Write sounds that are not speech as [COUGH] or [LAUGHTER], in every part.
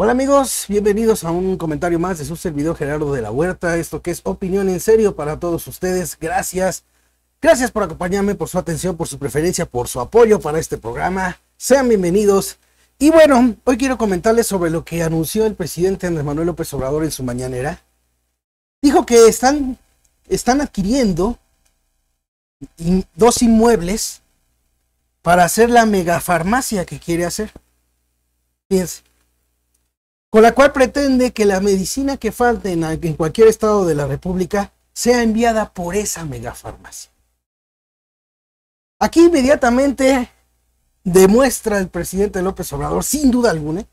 Hola amigos, bienvenidos a un comentario más de su servidor Gerardo de la Huerta, esto que es opinión en serio para todos ustedes, gracias, gracias por acompañarme, por su atención, por su preferencia, por su apoyo para este programa, sean bienvenidos. Y bueno, hoy quiero comentarles sobre lo que anunció el presidente Andrés Manuel López Obrador en su mañanera. Dijo que están, están adquiriendo dos inmuebles para hacer la megafarmacia que quiere hacer. Fíjense con la cual pretende que la medicina que falte en, cualquier estado de la República sea enviada por esa megafarmacia. Aquí inmediatamente demuestra el presidente López Obrador, sin duda alguna,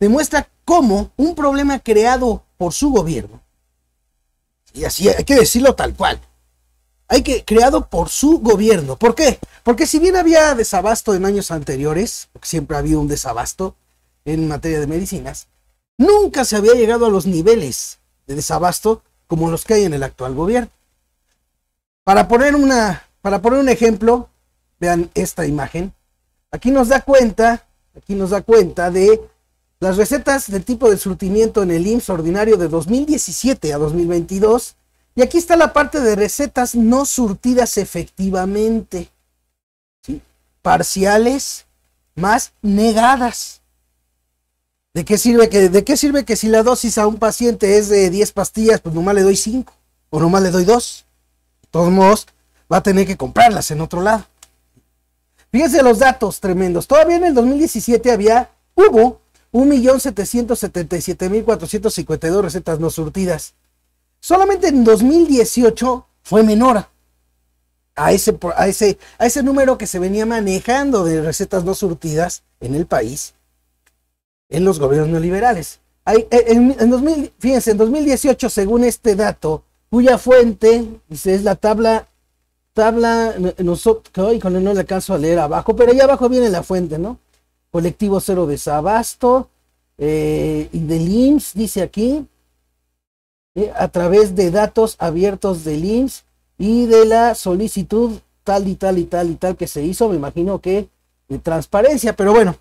demuestra cómo un problema creado por su gobierno, y así hay que decirlo tal cual, hay que creado por su gobierno. ¿Por qué? Porque si bien había desabasto en años anteriores, siempre ha habido un desabasto en materia de medicinas, Nunca se había llegado a los niveles de desabasto como los que hay en el actual gobierno. Para poner, una, para poner un ejemplo, vean esta imagen. Aquí nos da cuenta, aquí nos da cuenta de las recetas del tipo de surtimiento en el IMSS ordinario de 2017 a 2022. Y aquí está la parte de recetas no surtidas efectivamente. Parciales más negadas. ¿De qué sirve que, de qué sirve que si la dosis a un paciente es de 10 pastillas, pues nomás le doy 5 o nomás le doy 2? De todos modos, va a tener que comprarlas en otro lado. Fíjense los datos tremendos. Todavía en el 2017 había, hubo 1.777.452 recetas no surtidas. Solamente en 2018 fue menor a ese, a, ese, a ese número que se venía manejando de recetas no surtidas en el país en los gobiernos neoliberales. Hay, eh, en, en fíjense, en 2018, según este dato, cuya fuente dice, es la tabla, tabla, nosotros, que hoy no le alcanzo a leer abajo, pero ahí abajo viene la fuente, ¿no? Colectivo Cero Desabasto, eh, y del IMSS, dice aquí, eh, a través de datos abiertos del IMSS y de la solicitud tal y tal y tal y tal que se hizo, me imagino que de transparencia, pero bueno,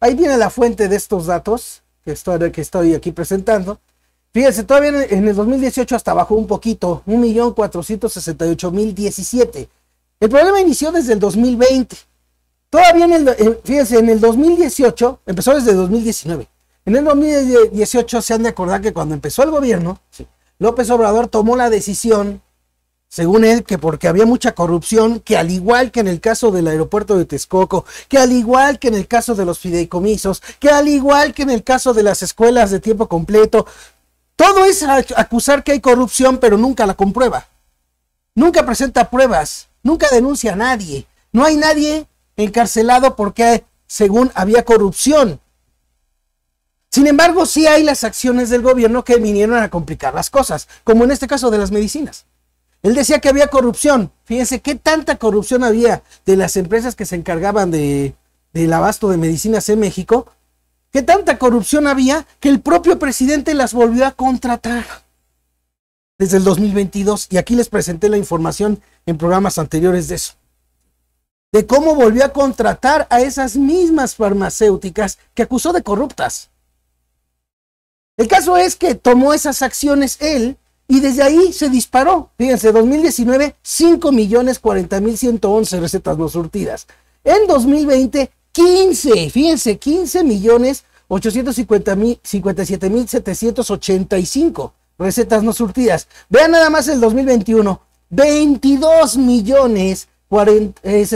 Ahí viene la fuente de estos datos que estoy, que estoy aquí presentando. Fíjense, todavía en el 2018 hasta bajó un poquito, 1.468.017. El problema inició desde el 2020. Todavía en en el 2018, empezó desde el 2019. En el 2018 se han de acordar que cuando empezó el gobierno, López Obrador tomó la decisión según él, que porque había mucha corrupción, que al igual que en el caso del aeropuerto de Texcoco, que al igual que en el caso de los fideicomisos, que al igual que en el caso de las escuelas de tiempo completo, todo es acusar que hay corrupción, pero nunca la comprueba. Nunca presenta pruebas, nunca denuncia a nadie. No hay nadie encarcelado porque, según había corrupción. Sin embargo, sí hay las acciones del gobierno que vinieron a complicar las cosas, como en este caso de las medicinas. Él decía que había corrupción. Fíjense qué tanta corrupción había de las empresas que se encargaban de, del abasto de medicinas en México. Qué tanta corrupción había que el propio presidente las volvió a contratar desde el 2022. Y aquí les presenté la información en programas anteriores de eso. De cómo volvió a contratar a esas mismas farmacéuticas que acusó de corruptas. El caso es que tomó esas acciones él y desde ahí se disparó. Fíjense, 2019, 5 millones recetas no surtidas. En 2020, 15, fíjense, 15 millones mil recetas no surtidas. Vean nada más el 2021, 22 millones eh,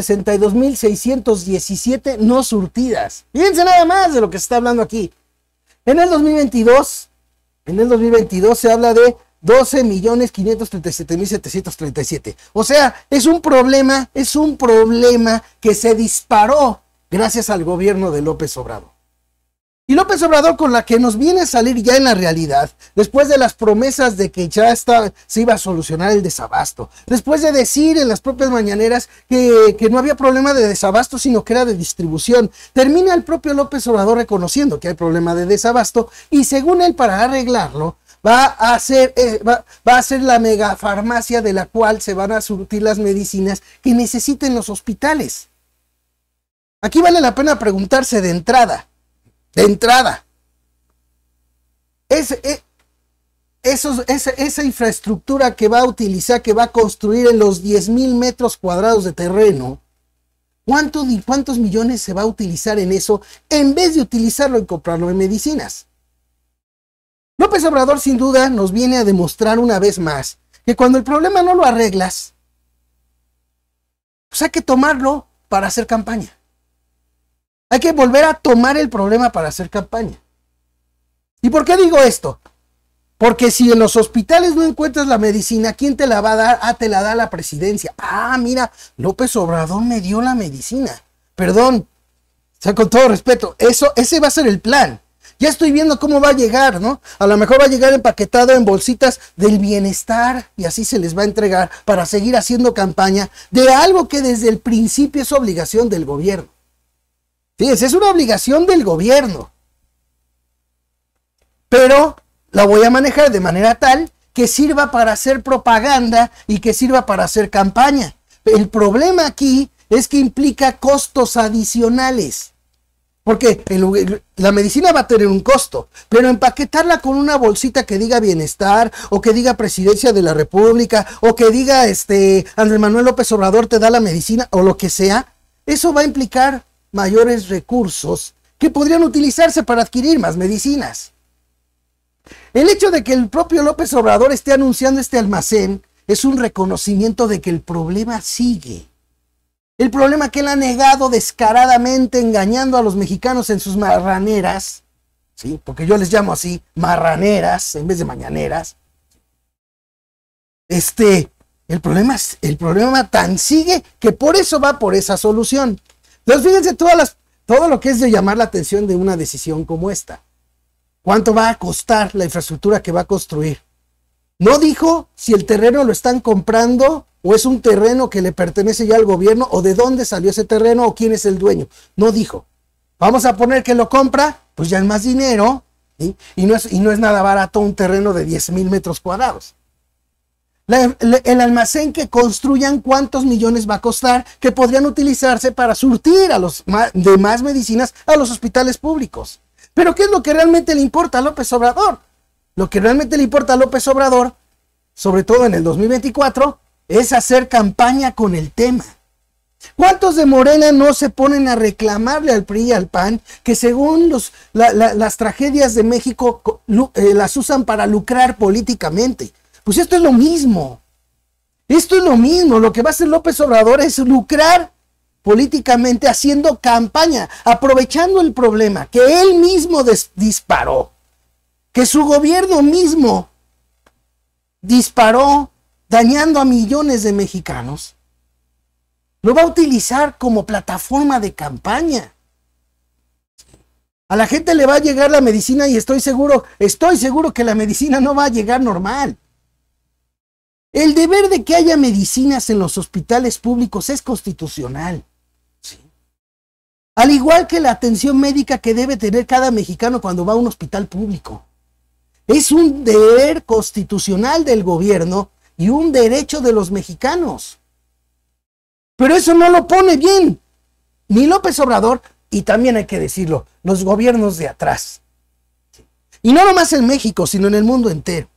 no surtidas. Fíjense nada más de lo que se está hablando aquí. En el 2022, en el 2022 se habla de 12.537.737. O sea, es un problema, es un problema que se disparó gracias al gobierno de López Obrador. Y López Obrador con la que nos viene a salir ya en la realidad, después de las promesas de que ya se iba a solucionar el desabasto, después de decir en las propias mañaneras que, que no había problema de desabasto, sino que era de distribución, termina el propio López Obrador reconociendo que hay problema de desabasto y según él para arreglarlo va a ser, eh, va, a ser la farmacia de la cual se van a surtir las medicinas que necesiten los hospitales. Aquí vale la pena preguntarse de entrada, de entrada, es, eh, esa, infraestructura que va a utilizar, que va a construir en los mil metros cuadrados de terreno, ¿Cuántos, ¿Cuántos millones se va a utilizar en eso en vez de utilizarlo y comprarlo en medicinas? López Obrador sin duda nos viene a demostrar una vez más que cuando el problema no lo arreglas, pues hay que tomarlo para hacer campaña. Hay que volver a tomar el problema para hacer campaña. ¿Y por qué digo esto? Porque si en los hospitales no encuentras la medicina, ¿quién te la va a dar? Ah, te la da la presidencia. Ah, mira, López Obrador me dio la medicina. Perdón. O sea, con todo respeto, eso, ese va a ser el plan. Ya estoy viendo cómo va a llegar, ¿no? A lo mejor va a llegar empaquetado en bolsitas del bienestar y así se les va a entregar para seguir haciendo campaña de algo que desde el principio es obligación del gobierno. Fíjense, es una obligación del gobierno. Pero la voy a manejar de manera tal que sirva para hacer propaganda y que sirva para hacer campaña. El problema aquí es que implica costos adicionales. Porque la medicina va a tener un costo, pero empaquetarla con una bolsita que diga bienestar o que diga presidencia de la República o que diga este Andrés Manuel López Obrador te da la medicina o lo que sea, eso va a implicar mayores recursos que podrían utilizarse para adquirir más medicinas. El hecho de que el propio López Obrador esté anunciando este almacén es un reconocimiento de que el problema sigue el problema que él ha negado descaradamente engañando a los mexicanos en sus marraneras, ¿sí? porque yo les llamo así, marraneras en vez de mañaneras. Este, el problema, el problema tan sigue que por eso va por esa solución. Entonces fíjense todas las, todo lo que es de llamar la atención de una decisión como esta. ¿Cuánto va a costar la infraestructura que va a construir? No dijo si el terreno lo están comprando o es un terreno que le pertenece ya al gobierno o de dónde salió ese terreno o quién es el dueño. No dijo. Vamos a poner que lo compra, pues ya es más dinero y, no es, no es nada barato un terreno de 10 mil metros cuadrados. el almacén que construyan, cuántos millones va a costar, que podrían utilizarse para surtir a los demás medicinas a los hospitales públicos. Pero ¿qué es lo que realmente le importa a López Obrador? Lo que realmente le importa a López Obrador, sobre todo en el 2024, es hacer campaña con el tema. ¿Cuántos de Morena no se ponen a reclamarle al PRI y al PAN que según las tragedias de México eh, las usan para lucrar políticamente? Pues esto es lo mismo. Esto es lo mismo. Lo que va a hacer López Obrador es lucrar políticamente haciendo campaña, aprovechando el problema que él mismo disparó que su gobierno mismo disparó dañando a millones de mexicanos, lo va a utilizar como plataforma de campaña. A la gente le va a llegar la medicina y estoy seguro, estoy seguro que la medicina no va a llegar normal. El deber de que haya medicinas en los hospitales públicos es constitucional. Al igual que la atención médica que debe tener cada mexicano cuando va a un hospital público. Es un deber constitucional del gobierno y un derecho de los mexicanos. Pero eso no lo pone bien, ni López Obrador, y también hay que decirlo, los gobiernos de atrás. Y no nomás en México, sino en el mundo entero.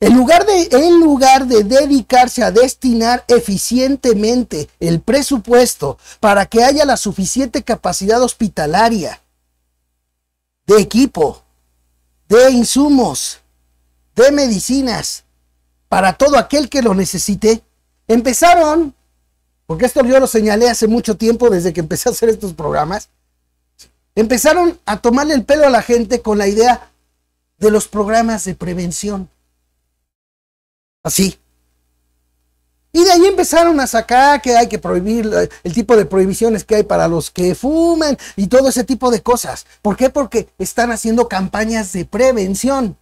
En lugar, de, en lugar de dedicarse a destinar eficientemente el presupuesto para que haya la suficiente capacidad hospitalaria, de equipo, de insumos, de medicinas, para todo aquel que lo necesite, empezaron, porque esto yo lo señalé hace mucho tiempo desde que empecé a hacer estos programas, empezaron a tomarle el pelo a la gente con la idea de los programas de prevención. Así, y de ahí empezaron a sacar que hay que prohibir eh, el tipo de prohibiciones que hay para los que fuman y todo ese tipo de cosas. ¿Por qué? Porque están haciendo campañas de prevención.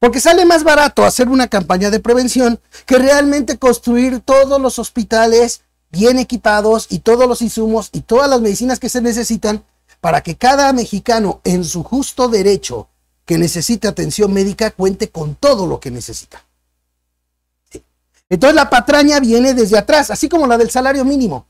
Porque sale más barato hacer una campaña de prevención que realmente construir todos los hospitales bien equipados y todos los insumos y todas las medicinas que se necesitan para que cada mexicano en su justo derecho que necesite atención médica cuente con todo lo que necesita. Entonces la patraña viene desde atrás, así como la del salario mínimo,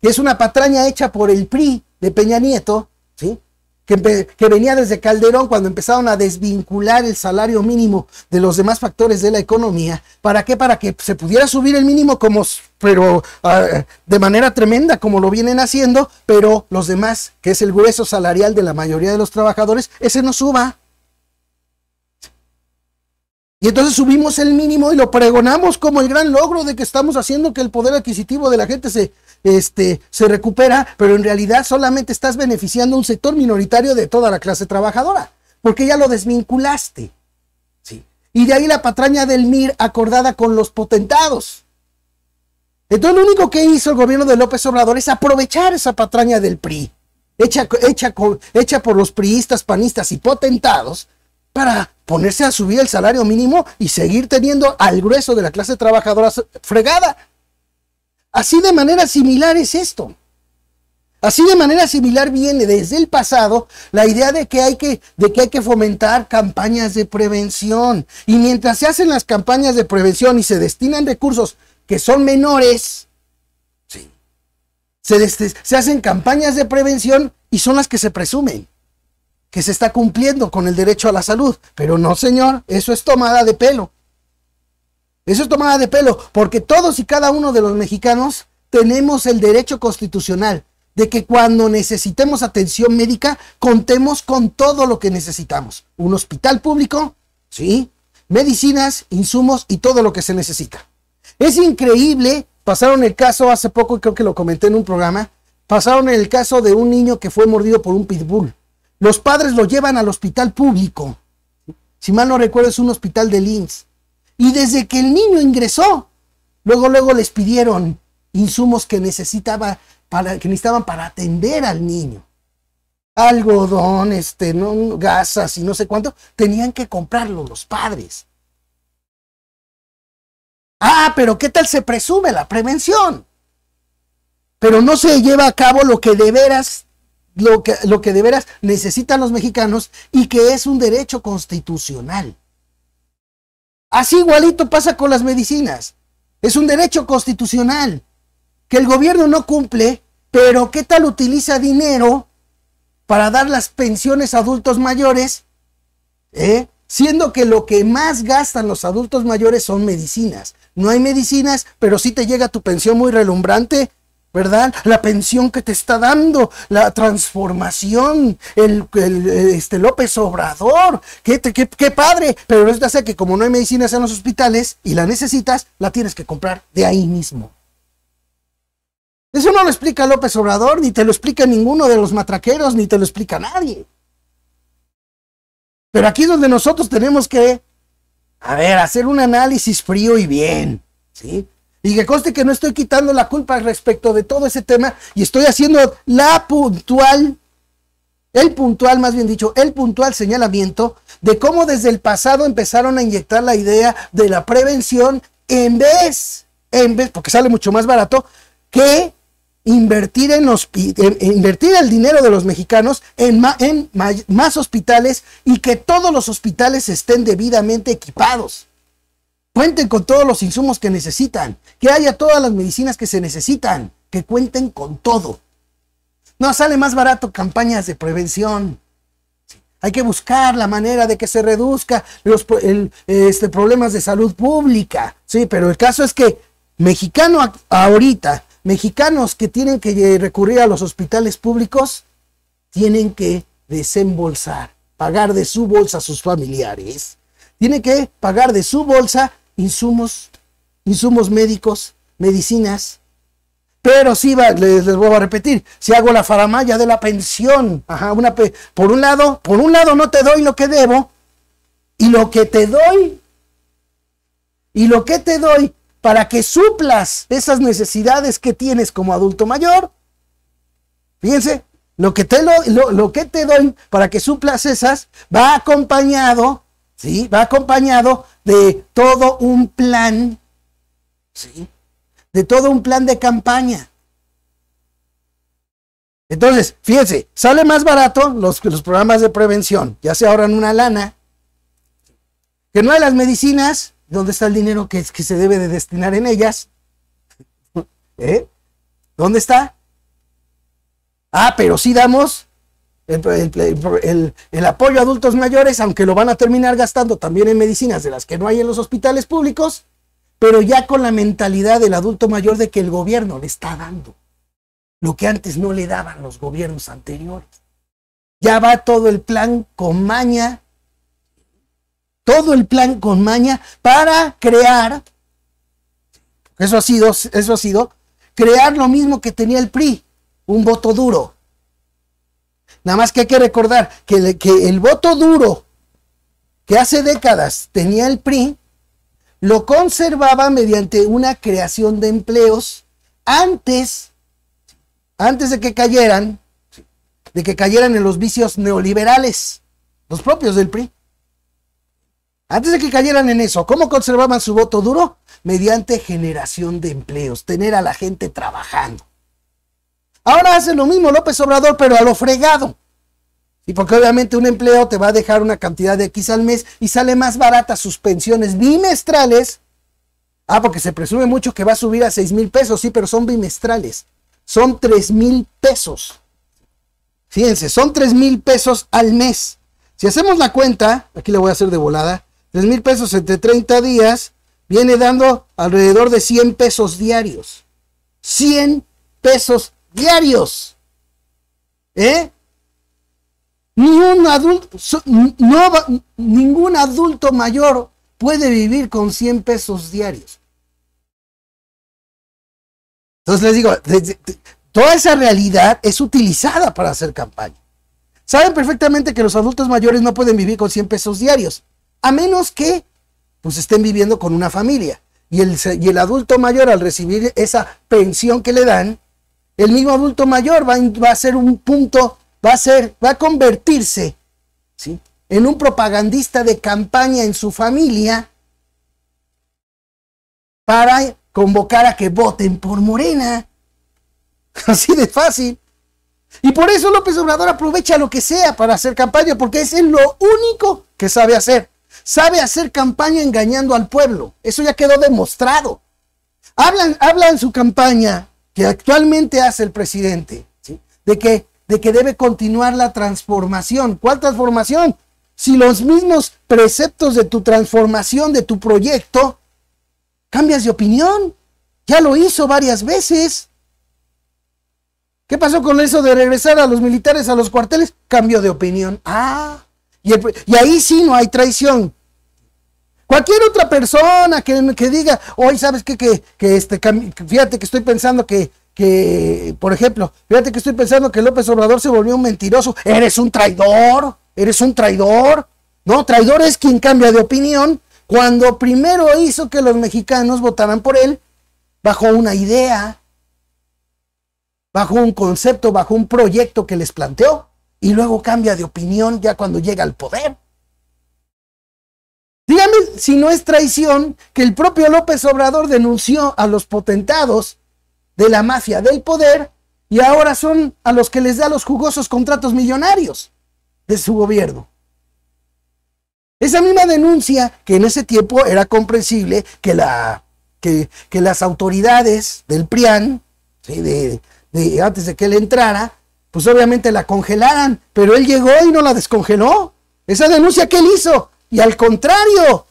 que es una patraña hecha por el PRI de Peña Nieto, ¿sí? que, venía desde Calderón cuando empezaron a desvincular el salario mínimo de los demás factores de la economía. ¿Para qué? Para que se pudiera subir el mínimo como, pero ah, de manera tremenda, como lo vienen haciendo, pero los demás, que es el grueso salarial de la mayoría de los trabajadores, ese no suba. Y entonces subimos el mínimo y lo pregonamos como el gran logro de que estamos haciendo que el poder adquisitivo de la gente se, este, se recupera, pero en realidad solamente estás beneficiando a un sector minoritario de toda la clase trabajadora, porque ya lo desvinculaste. ¿sí? Y de ahí la patraña del MIR acordada con los potentados. Entonces lo único que hizo el gobierno de López Obrador es aprovechar esa patraña del PRI, hecha, hecha, hecha por los priistas, panistas y potentados, para ponerse a subir el salario mínimo y seguir teniendo al grueso de la clase trabajadora fregada. Así de manera similar es esto. Así de manera similar viene desde el pasado la idea de que, hay que, de que hay que fomentar campañas de prevención. Y mientras se hacen las campañas de prevención y se destinan recursos que son menores, se hacen campañas de prevención y son las que se presumen que se está cumpliendo con el derecho a la salud. Pero no, señor, eso es tomada de pelo. Eso es tomada de pelo, porque todos y cada uno de los mexicanos tenemos el derecho constitucional de que cuando necesitemos atención médica, contemos con todo lo que necesitamos. Un hospital público, ¿sí? Medicinas, insumos y todo lo que se necesita. Es increíble, pasaron el caso hace poco, creo que lo comenté en un programa, pasaron el caso de un niño que fue mordido por un pitbull. Los padres lo llevan al hospital público. Si mal no recuerdo, es un hospital de Linz. Y desde que el niño ingresó, luego, luego les pidieron insumos que, necesitaba para, que necesitaban para atender al niño. Algodón, este, ¿no? gasas y no sé cuánto, tenían que comprarlo los padres. Ah, pero ¿qué tal se presume la prevención? Pero no se lleva a cabo lo que de veras lo que, lo que de veras necesitan los mexicanos y que es un derecho constitucional. Así igualito pasa con las medicinas. Es un derecho constitucional que el gobierno no cumple, pero ¿qué tal utiliza dinero para dar las pensiones a adultos mayores? ¿Eh? Siendo que lo que más gastan los adultos mayores son medicinas. No hay medicinas, pero sí te llega tu pensión muy relumbrante ¿verdad? La pensión que te está dando, la transformación, el, este López Obrador, qué, padre, pero resulta ser que como no hay medicinas en los hospitales y la necesitas, la tienes que comprar de ahí mismo. Eso no lo explica López Obrador, ni te lo explica ninguno de los matraqueros, ni te lo explica nadie. Pero aquí es donde nosotros tenemos que, a ver, hacer un análisis frío y bien, ¿sí? Y que conste que no estoy quitando la culpa respecto de todo ese tema y estoy haciendo la puntual, el puntual, más bien dicho, el puntual señalamiento de cómo desde el pasado empezaron a inyectar la idea de la prevención en vez, en vez, porque sale mucho más barato, que invertir, el dinero de los mexicanos en, más hospitales y que todos los hospitales estén debidamente equipados. Cuenten con todos los insumos que necesitan, que haya todas las medicinas que se necesitan, que cuenten con todo. No sale más barato campañas de prevención. Hay que buscar la manera de que se reduzca los este, problemas de salud pública. Sí, pero el caso es que mexicanos ahorita, mexicanos que tienen que eh, recurrir a los hospitales públicos, tienen que desembolsar, pagar de su bolsa a sus familiares. Tienen que pagar de su bolsa insumos, insumos médicos, medicinas. Pero sí, va, les, vuelvo a repetir, si hago la faramaya de la pensión, una por un lado, por un lado no te doy lo que debo, y lo que te doy, y lo que te doy para que suplas esas necesidades que tienes como adulto mayor, fíjense, lo que te, lo, que te doy para que suplas esas va acompañado, ¿sí? Va acompañado de todo un plan, ¿sí? de todo un plan de campaña. Entonces, fíjense, sale más barato los, los programas de prevención, ya se ahorran una lana, que no hay las medicinas, ¿dónde está el dinero que, que se debe de destinar en ellas? [LAUGHS] ¿Eh? ¿Dónde está? Ah, pero sí damos el, apoyo a adultos mayores, aunque lo van a terminar gastando también en medicinas de las que no hay en los hospitales públicos, pero ya con la mentalidad del adulto mayor de que el gobierno le está dando lo que antes no le daban los gobiernos anteriores. Ya va todo el plan con maña, todo el plan con maña para crear, eso ha sido, eso ha sido, crear lo mismo que tenía el PRI, un voto duro, Nada más que hay que recordar que, el voto duro que hace décadas tenía el PRI, lo conservaba mediante una creación de empleos antes, antes de que cayeran, de que cayeran en los vicios neoliberales, los propios del PRI. Antes de que cayeran en eso, ¿cómo conservaban su voto duro? Mediante generación de empleos, tener a la gente trabajando. Ahora hace lo mismo López Obrador, pero a lo fregado. Y porque obviamente un empleo te va a dejar una cantidad de X al mes y sale más barata sus pensiones bimestrales. Ah, porque se presume mucho que va a subir a 6 mil pesos, sí, pero son bimestrales. Son 3 mil pesos. Fíjense, son 3 mil pesos al mes. Si hacemos la cuenta, aquí le voy a hacer de volada, 3 mil pesos entre 30 días viene dando alrededor de 100 pesos diarios. 100 pesos diarios. ¿Eh? Ni adulto, no, ningún adulto mayor puede vivir con 100 pesos diarios. Entonces les digo, toda esa realidad es utilizada para hacer campaña. Saben perfectamente que los adultos mayores no pueden vivir con 100 pesos diarios, a menos que pues estén viviendo con una familia. Y el, y el adulto mayor al recibir esa pensión que le dan, el mismo adulto mayor va, a ser un punto, va a ser, va a convertirse ¿sí? en un propagandista de campaña en su familia para convocar a que voten por Morena. [LAUGHS] Así de fácil. Y por eso López Obrador aprovecha lo que sea para hacer campaña, porque es lo único que sabe hacer. Sabe hacer campaña engañando al pueblo. Eso ya quedó demostrado. Hablan, hablan su campaña que actualmente hace el presidente, de, que, de que debe continuar la transformación. ¿Cuál transformación? Si los mismos preceptos de tu transformación, de tu proyecto, cambias de opinión. Ya lo hizo varias veces. ¿Qué pasó con eso de regresar a los militares a los cuarteles? Cambio de opinión. Ah, y, y ahí sí no hay traición. Cualquier otra persona que, que diga, hoy sabes qué? que, que, este, fíjate que estoy pensando que, que, por ejemplo, fíjate que estoy pensando que López Obrador se volvió un mentiroso, eres un traidor, eres un traidor. No, traidor es quien cambia de opinión cuando primero hizo que los mexicanos votaran por él bajo una idea, bajo un concepto, bajo un proyecto que les planteó y luego cambia de opinión ya cuando llega al poder. Dígame si no es traición que el propio López Obrador denunció a los potentados de la mafia del poder y ahora son a los que les da los jugosos contratos millonarios de su gobierno. Esa misma denuncia que en ese tiempo era comprensible que, la, que, las autoridades del PRIAN, antes de que él entrara, pues obviamente la congelaran, pero él llegó y no la descongeló. Esa denuncia que él hizo, y al contrario,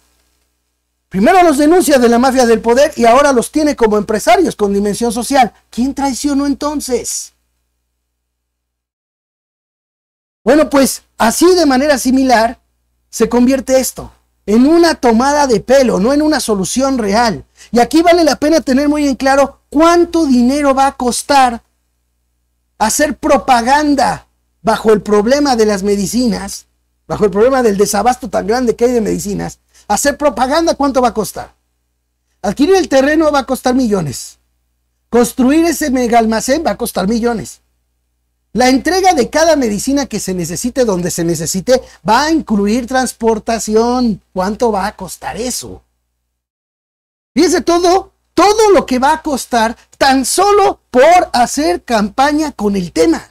primero los denuncia de la mafia del poder y ahora los tiene como empresarios con dimensión social. ¿Quién traicionó entonces? Bueno, pues así de manera similar se convierte esto en una tomada de pelo, no en una solución real. Y aquí vale la pena tener muy en claro cuánto dinero va a costar hacer propaganda bajo el problema de las medicinas bajo el problema del desabasto tan grande que hay de medicinas, hacer propaganda, ¿cuánto va a costar? Adquirir el terreno va a costar millones. Construir ese mega almacén va a costar millones. La entrega de cada medicina que se necesite donde se necesite va a incluir transportación. ¿Cuánto va a costar eso? Fíjense todo, todo lo que va a costar tan solo por hacer campaña con el tema.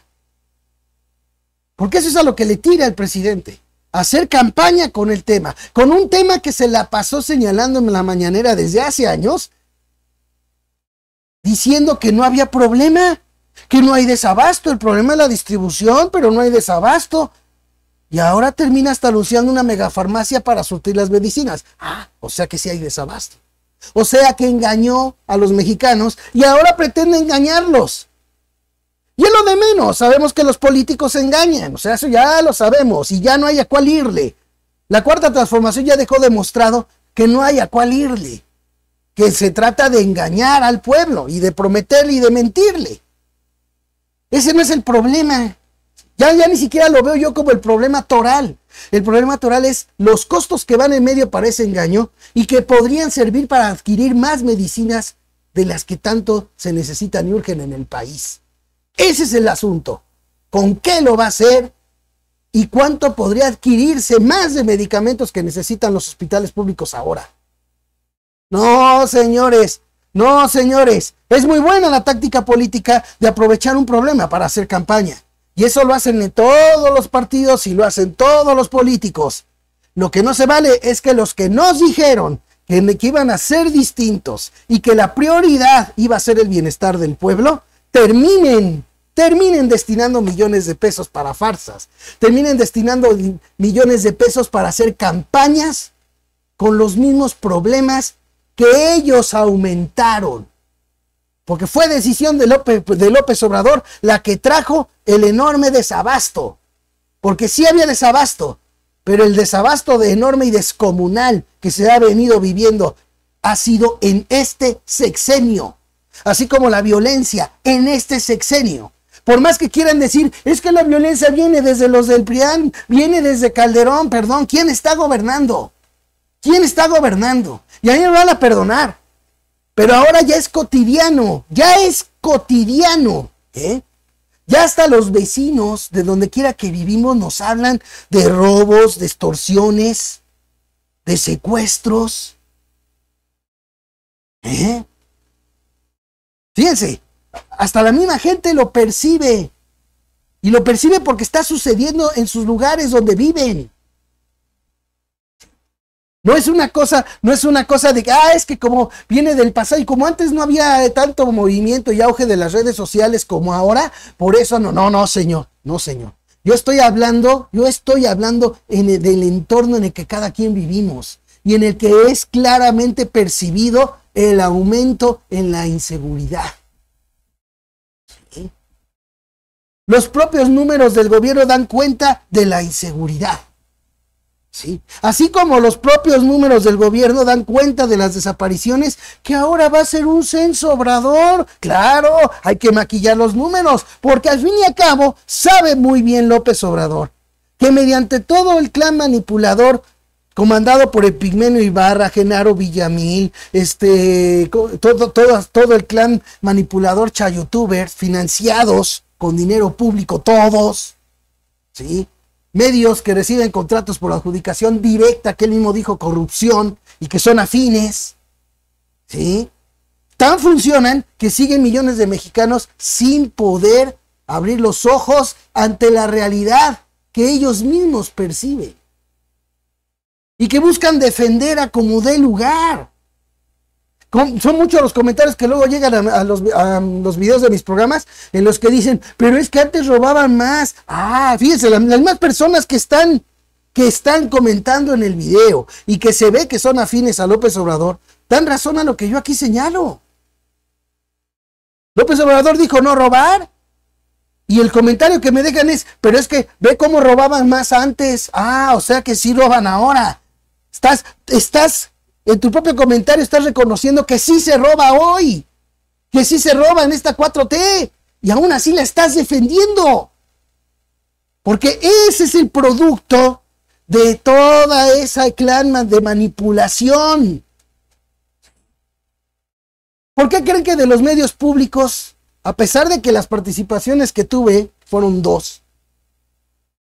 Porque eso es a lo que le tira el presidente hacer campaña con el tema, con un tema que se la pasó señalando en la mañanera desde hace años, diciendo que no había problema, que no hay desabasto, el problema es la distribución, pero no hay desabasto. Y ahora termina hasta anunciando una megafarmacia para surtir las medicinas. Ah, o sea que sí hay desabasto. O sea que engañó a los mexicanos y ahora pretende engañarlos. Y es lo de menos, sabemos que los políticos engañan, o sea, eso ya lo sabemos y ya no hay a cuál irle. La cuarta transformación ya dejó demostrado que no hay a cuál irle, que se trata de engañar al pueblo y de prometerle y de mentirle. Ese no es el problema. Ya, ya ni siquiera lo veo yo como el problema toral. El problema toral es los costos que van en medio para ese engaño y que podrían servir para adquirir más medicinas de las que tanto se necesitan y urgen en el país. Ese es el asunto. ¿Con qué lo va a hacer? ¿Y cuánto podría adquirirse más de medicamentos que necesitan los hospitales públicos ahora? No, señores, no, señores. Es muy buena la táctica política de aprovechar un problema para hacer campaña. Y eso lo hacen en todos los partidos y lo hacen todos los políticos. Lo que no se vale es que los que nos dijeron que iban a ser distintos y que la prioridad iba a ser el bienestar del pueblo, terminen, terminen destinando millones de pesos para farsas, terminen destinando millones de pesos para hacer campañas con los mismos problemas que ellos aumentaron. Porque fue decisión de López, de López Obrador la que trajo el enorme desabasto. Porque sí había desabasto, pero el desabasto de enorme y descomunal que se ha venido viviendo ha sido en este sexenio así como la violencia en este sexenio. Por más que quieran decir, es que la violencia viene desde los del PRIAN, viene desde Calderón, perdón, ¿quién está gobernando? ¿Quién está gobernando? Y ahí me van a perdonar. Pero ahora ya es cotidiano, ya es cotidiano. ¿eh? Ya hasta los vecinos, de donde quiera que vivimos, nos hablan de robos, de extorsiones, de secuestros. ¿Eh? Fíjense, hasta la misma gente lo percibe. Y lo percibe porque está sucediendo en sus lugares donde viven. No es una cosa, no es una cosa de que, ah, es que como viene del pasado y como antes no había tanto movimiento y auge de las redes sociales como ahora, por eso no, no, no, señor, no, señor. Yo estoy hablando, yo estoy hablando en el, del entorno en el que cada quien vivimos y en el que es claramente percibido el aumento en la inseguridad. Los propios números del gobierno dan cuenta de la inseguridad. ¿Sí? Así como los propios números del gobierno dan cuenta de las desapariciones, que ahora va a ser un censo obrador. Claro, hay que maquillar los números, porque al fin y al cabo sabe muy bien López Obrador que mediante todo el clan manipulador comandado por Epigmenio Ibarra, Genaro Villamil, este, todo, todo el clan manipulador chayotubers, financiados con dinero público, todos, ¿sí? Medios que reciben contratos por adjudicación directa, que él mismo dijo corrupción, y que son afines, ¿sí? Tan funcionan que siguen millones de mexicanos sin poder abrir los ojos ante la realidad que ellos mismos perciben y que buscan defender a como dé lugar. Son muchos los comentarios que luego llegan a, los, videos de mis programas en los que dicen, pero es que antes robaban más. Ah, fíjense, las, mismas personas que están, que están comentando en el video y que se ve que son afines a López Obrador, dan razón a lo que yo aquí señalo. López Obrador dijo no robar. Y el comentario que me dejan es, pero es que ve cómo robaban más antes. Ah, o sea que sí roban ahora. Estás, estás, en tu propio comentario estás reconociendo que sí se roba hoy, que sí se roba en esta 4T, y aún así la estás defendiendo. Porque ese es el producto de toda esa clan de manipulación. ¿Por qué creen que de los medios públicos, a pesar de que las participaciones que tuve fueron dos,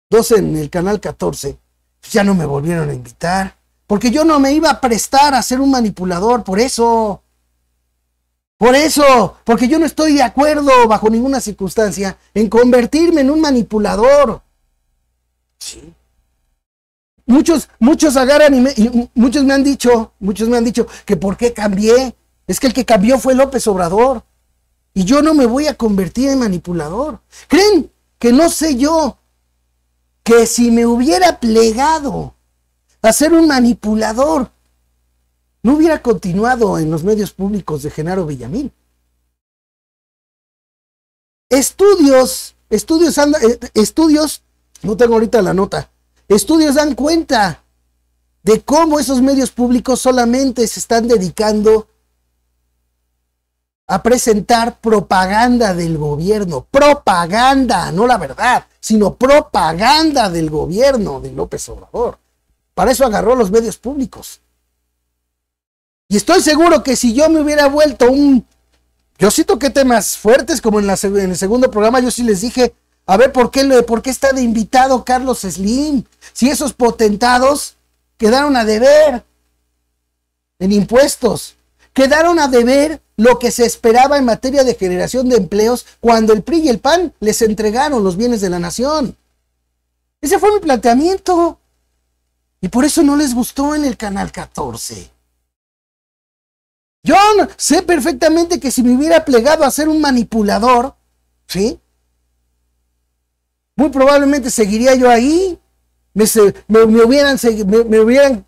dos en el canal 14, ya no me volvieron a invitar? Porque yo no me iba a prestar a ser un manipulador, por eso. Por eso, porque yo no estoy de acuerdo bajo ninguna circunstancia en convertirme en un manipulador. Sí. Muchos, muchos agarran y, muchos me han dicho, muchos me han dicho que por qué cambié. Es que el que cambió fue López Obrador. Y yo no me voy a convertir en manipulador. ¿Creen que no sé yo que si me hubiera plegado a ser un manipulador. No hubiera continuado en los medios públicos de Genaro Villamil. Estudios, estudios, eh, estudios, no tengo ahorita la nota, estudios dan cuenta de cómo esos medios públicos solamente se están dedicando a presentar propaganda del gobierno, propaganda, no la verdad, sino propaganda del gobierno de López Obrador. Para eso agarró los medios públicos. Y estoy seguro que si yo me hubiera vuelto un... Yo sí toqué temas fuertes, como en, la, en el segundo programa, yo sí les dije, a ver, ¿por qué, ¿por qué está de invitado Carlos Slim? Si esos potentados quedaron a deber en impuestos, quedaron a deber lo que se esperaba en materia de generación de empleos cuando el PRI y el PAN les entregaron los bienes de la nación. Ese fue mi planteamiento. Y por eso no les gustó en el canal 14. Yo sé perfectamente que si me hubiera plegado a ser un manipulador, ¿sí? Muy probablemente seguiría yo ahí. Me, me, me, hubieran,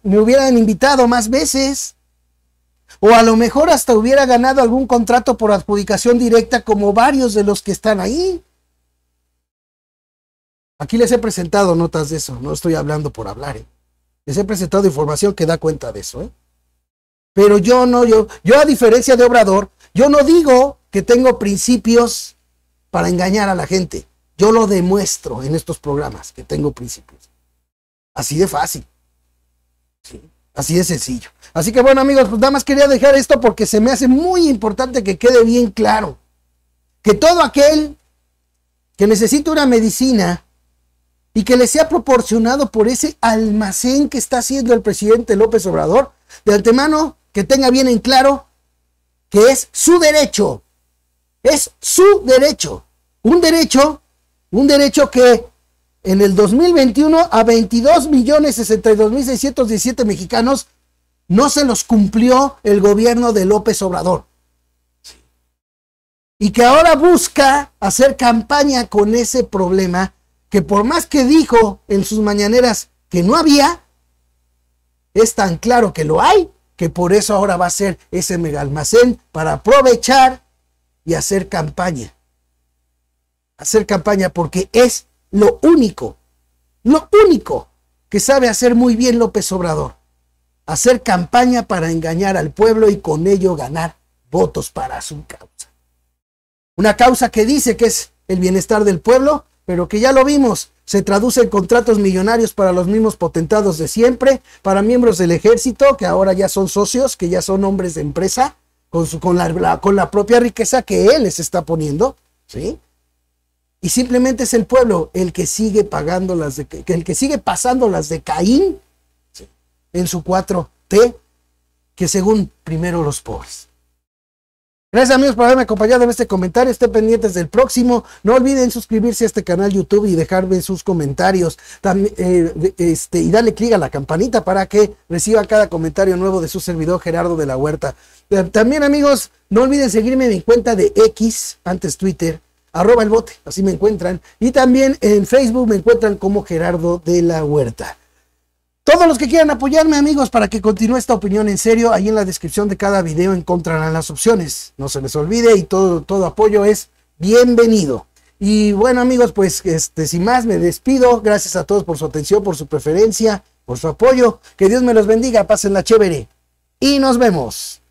me hubieran, invitado más veces. O a lo mejor hasta hubiera ganado algún contrato por adjudicación directa como varios de los que están ahí. Aquí les he presentado notas de eso, no estoy hablando por hablar. ¿eh? Les he presentado información que da cuenta de eso. ¿eh? Pero yo no, yo, yo a diferencia de Obrador, yo no digo que tengo principios para engañar a la gente. Yo lo demuestro en estos programas que tengo principios. Así de fácil. Así de sencillo. Así que bueno amigos, pues nada más quería dejar esto porque se me hace muy importante que quede bien claro. Que todo aquel que necesita una medicina y que le sea proporcionado por ese almacén que está haciendo el presidente López Obrador, de antemano que tenga bien en claro que es su derecho, es su derecho, un derecho, un derecho que en el 2021 a 22 millones mil mexicanos no se los cumplió el gobierno de López Obrador. Y que ahora busca hacer campaña con ese problema que por más que dijo en sus mañaneras que no había, es tan claro que lo hay, que por eso ahora va a ser ese megalmacén para aprovechar y hacer campaña. Hacer campaña porque es lo único, lo único que sabe hacer muy bien López Obrador. Hacer campaña para engañar al pueblo y con ello ganar votos para su causa. Una causa que dice que es el bienestar del pueblo, pero que ya lo vimos, se traduce en contratos millonarios para los mismos potentados de siempre, para miembros del ejército, que ahora ya son socios, que ya son hombres de empresa, con, su, con, la, con la propia riqueza que él les está poniendo, ¿sí? Y simplemente es el pueblo el que sigue pagando las de, el que sigue pasando las de Caín en su 4T, que según primero los pobres. Gracias amigos por haberme acompañado en este comentario. Esté pendientes del próximo. No olviden suscribirse a este canal YouTube y dejarme sus comentarios. También, eh, este, y dale clic a la campanita para que reciba cada comentario nuevo de su servidor Gerardo de la Huerta. Eh, también amigos, no olviden seguirme en mi cuenta de X, antes Twitter, arroba el bote, así me encuentran. Y también en Facebook me encuentran como Gerardo de la Huerta. Todos los que quieran apoyarme, amigos, para que continúe esta opinión en serio, ahí en la descripción de cada video encontrarán las opciones. No se les olvide y todo, todo apoyo es bienvenido. Y bueno, amigos, pues este, sin más me despido. Gracias a todos por su atención, por su preferencia, por su apoyo. Que Dios me los bendiga, pasen la chévere. Y nos vemos.